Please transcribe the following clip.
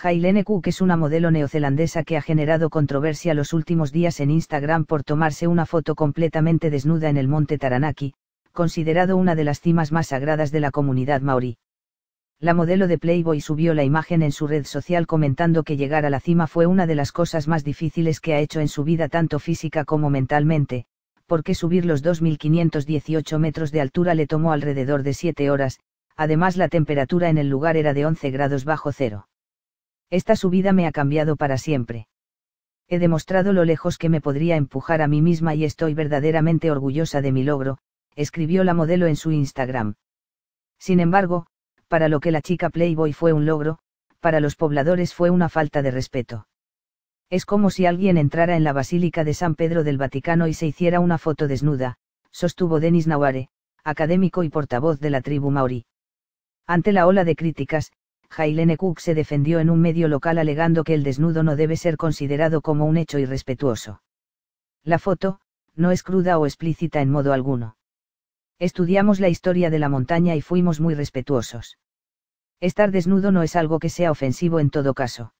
Hailene Cook es una modelo neozelandesa que ha generado controversia los últimos días en Instagram por tomarse una foto completamente desnuda en el monte Taranaki, considerado una de las cimas más sagradas de la comunidad maorí. La modelo de Playboy subió la imagen en su red social comentando que llegar a la cima fue una de las cosas más difíciles que ha hecho en su vida tanto física como mentalmente, porque subir los 2.518 metros de altura le tomó alrededor de 7 horas, además la temperatura en el lugar era de 11 grados bajo cero. Esta subida me ha cambiado para siempre. He demostrado lo lejos que me podría empujar a mí misma y estoy verdaderamente orgullosa de mi logro, escribió la modelo en su Instagram. Sin embargo, para lo que la chica Playboy fue un logro, para los pobladores fue una falta de respeto. Es como si alguien entrara en la Basílica de San Pedro del Vaticano y se hiciera una foto desnuda, sostuvo Denis Naware, académico y portavoz de la tribu maorí. Ante la ola de críticas, Jailene Cook se defendió en un medio local alegando que el desnudo no debe ser considerado como un hecho irrespetuoso. La foto, no es cruda o explícita en modo alguno. Estudiamos la historia de la montaña y fuimos muy respetuosos. Estar desnudo no es algo que sea ofensivo en todo caso.